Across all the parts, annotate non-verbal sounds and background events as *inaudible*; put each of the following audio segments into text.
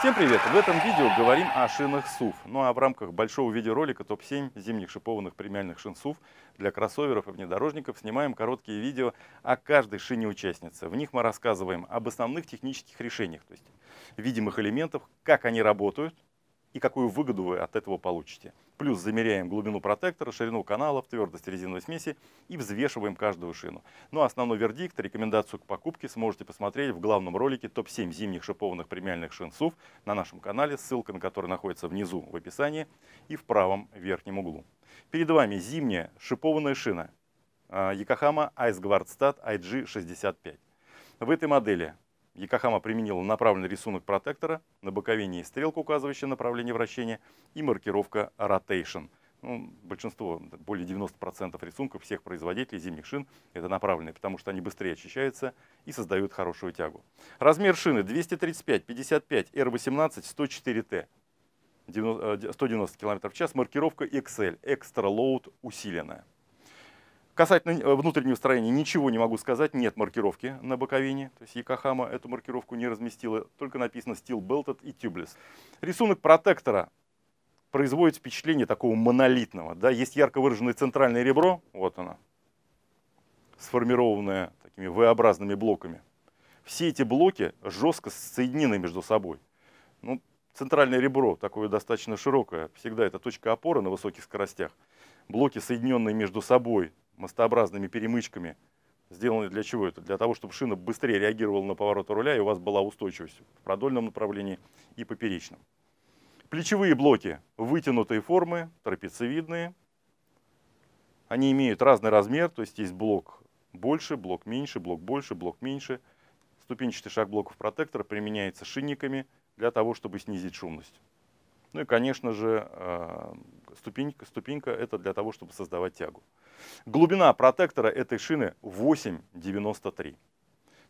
Всем привет! В этом видео говорим о шинах SUV, ну а в рамках большого видеоролика ТОП-7 зимних шипованных премиальных шин SUV для кроссоверов и внедорожников снимаем короткие видео о каждой шине участницы. В них мы рассказываем об основных технических решениях, то есть видимых элементах, как они работают и какую выгоду вы от этого получите. Плюс замеряем глубину протектора, ширину каналов, твердость резиновой смеси и взвешиваем каждую шину. Ну а основной вердикт, рекомендацию к покупке сможете посмотреть в главном ролике топ-7 зимних шипованных премиальных шин СУВ на нашем канале, ссылка на который находится внизу в описании и в правом верхнем углу. Перед вами зимняя шипованная шина а, Якохама Ice Guard Stat IG65. В этой модели Якохама применила направленный рисунок протектора, на боковине стрелка, указывающая направление вращения, и маркировка Rotation. Ну, большинство, более 90% рисунков всех производителей зимних шин это направленные, потому что они быстрее очищаются и создают хорошую тягу. Размер шины 235, 55, R18, 104T. 190 км в час, маркировка XL, экстра лоуд усиленная. Касательно э, внутреннего строения ничего не могу сказать, нет маркировки на боковине. То есть Якохама эту маркировку не разместила, только написано Steel Belted и Tubeless. Рисунок протектора производит впечатление такого монолитного. Да? Есть ярко выраженное центральное ребро, вот оно, сформированное такими V-образными блоками. Все эти блоки жестко соединены между собой. Ну, центральное ребро такое достаточно широкое, всегда это точка опоры на высоких скоростях. Блоки, соединенные между собой мостообразными перемычками. Сделаны для чего это? Для того, чтобы шина быстрее реагировала на поворот руля, и у вас была устойчивость в продольном направлении и поперечном. Плечевые блоки вытянутые формы, трапециевидные. Они имеют разный размер, то есть есть блок больше, блок меньше, блок больше, блок меньше. Ступенчатый шаг блоков протектора применяется шинниками для того, чтобы снизить шумность. Ну и, конечно же, э, ступенька, ступенька это для того, чтобы создавать тягу. Глубина протектора этой шины 8,93.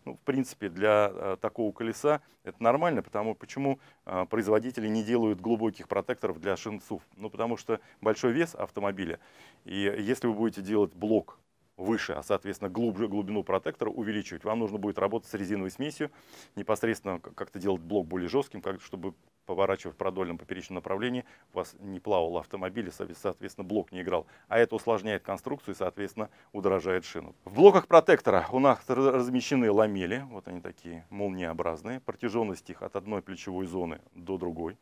Ну, в принципе, для э, такого колеса это нормально, потому почему э, производители не делают глубоких протекторов для шинцов? Ну, потому что большой вес автомобиля, и если вы будете делать блок выше, а, соответственно, глубже глубину протектора увеличивать, вам нужно будет работать с резиновой смесью, непосредственно как-то делать блок более жестким, как чтобы поворачивая в продольном поперечном направлении, у вас не плавал автомобиль, и, соответственно, блок не играл. А это усложняет конструкцию и, соответственно, удорожает шину. В блоках протектора у нас размещены ламели, вот они такие молниеобразные. Протяженность их от одной плечевой зоны до другой.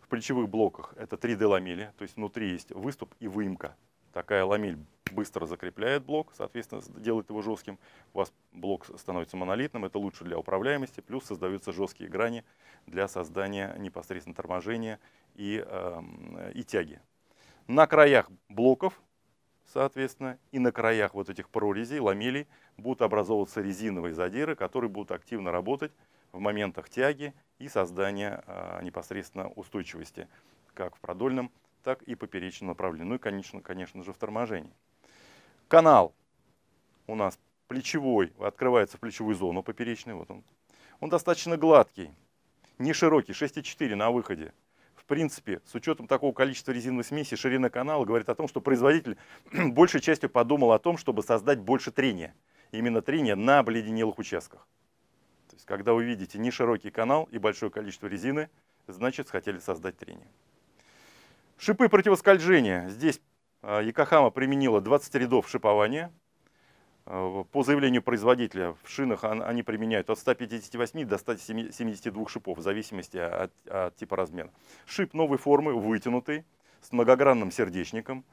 В плечевых блоках это 3D ламели, то есть внутри есть выступ и выемка. Такая ламель быстро закрепляет блок, соответственно, делает его жестким. У вас блок становится монолитным, это лучше для управляемости, плюс создаются жесткие грани для создания непосредственно торможения и, э, и тяги. На краях блоков, соответственно, и на краях вот этих прорезей, ламелей, будут образовываться резиновые задиры, которые будут активно работать в моментах тяги и создания э, непосредственно устойчивости, как в продольном, так и поперечном направлении, ну и, конечно, конечно же, в торможении. Канал у нас плечевой, открывается в плечевую зону поперечный, вот он. Он достаточно гладкий, не широкий, 6,4 на выходе. В принципе, с учетом такого количества резиновой смеси, ширина канала говорит о том, что производитель *clears throat* большей частью подумал о том, чтобы создать больше трения. Именно трения на обледенелых участках. То есть, когда вы видите не широкий канал и большое количество резины, значит, хотели создать трение. Шипы противоскольжения. Здесь а, Якохама применила 20 рядов шипования. А, по заявлению производителя в шинах они применяют от 158 до 172 шипов, в зависимости от, от типа размера. Шип новой формы, вытянутый, с многогранным сердечником.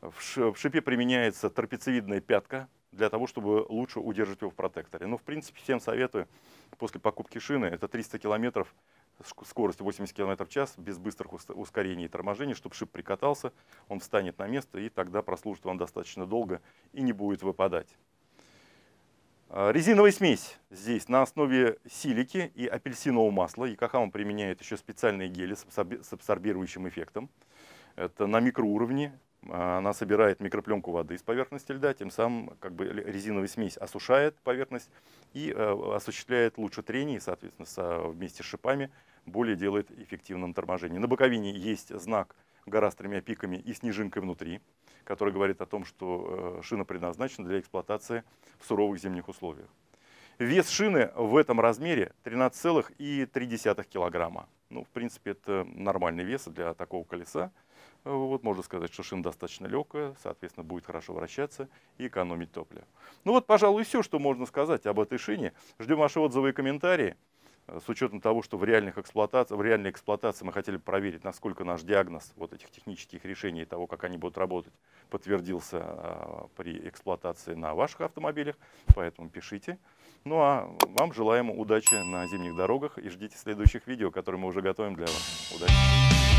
В шипе применяется трапециевидная пятка для того, чтобы лучше удерживать его в протекторе. Но, в принципе, всем советую после покупки шины, это 300 километров, скоростью 80 км в час, без быстрых ускорений и торможений, чтобы шип прикатался, он встанет на место и тогда прослужит он достаточно долго и не будет выпадать. А, резиновая смесь здесь на основе силики и апельсинового масла. Якохама применяет еще специальные гели с абсорбирующим эффектом. Это на микроуровне. А, она собирает микропленку воды с поверхности льда, тем самым как бы резиновая смесь осушает поверхность и э, осуществляет лучше трение, и, соответственно, вместе с шипами более делает эффективным торможение. На боковине есть знак гора с тремя пиками и снежинкой внутри, который говорит о том, что э, шина предназначена для эксплуатации в суровых зимних условиях. Вес шины в этом размере 13,3 килограмма. Ну, в принципе, это нормальный вес для такого колеса. Вот можно сказать, что шина достаточно легкая, соответственно, будет хорошо вращаться и экономить топливо. Ну вот, пожалуй, все, что можно сказать об этой шине. Ждем ваши отзывы и комментарии. Э, с учетом того, что в, реальных эксплуатации, в реальной эксплуатации мы хотели проверить, насколько наш диагноз вот этих технических решений и того, как они будут работать, подтвердился э, при эксплуатации на ваших автомобилях, поэтому пишите. Ну а вам желаем удачи на зимних дорогах и ждите следующих видео, которые мы уже готовим для вас. Удачи!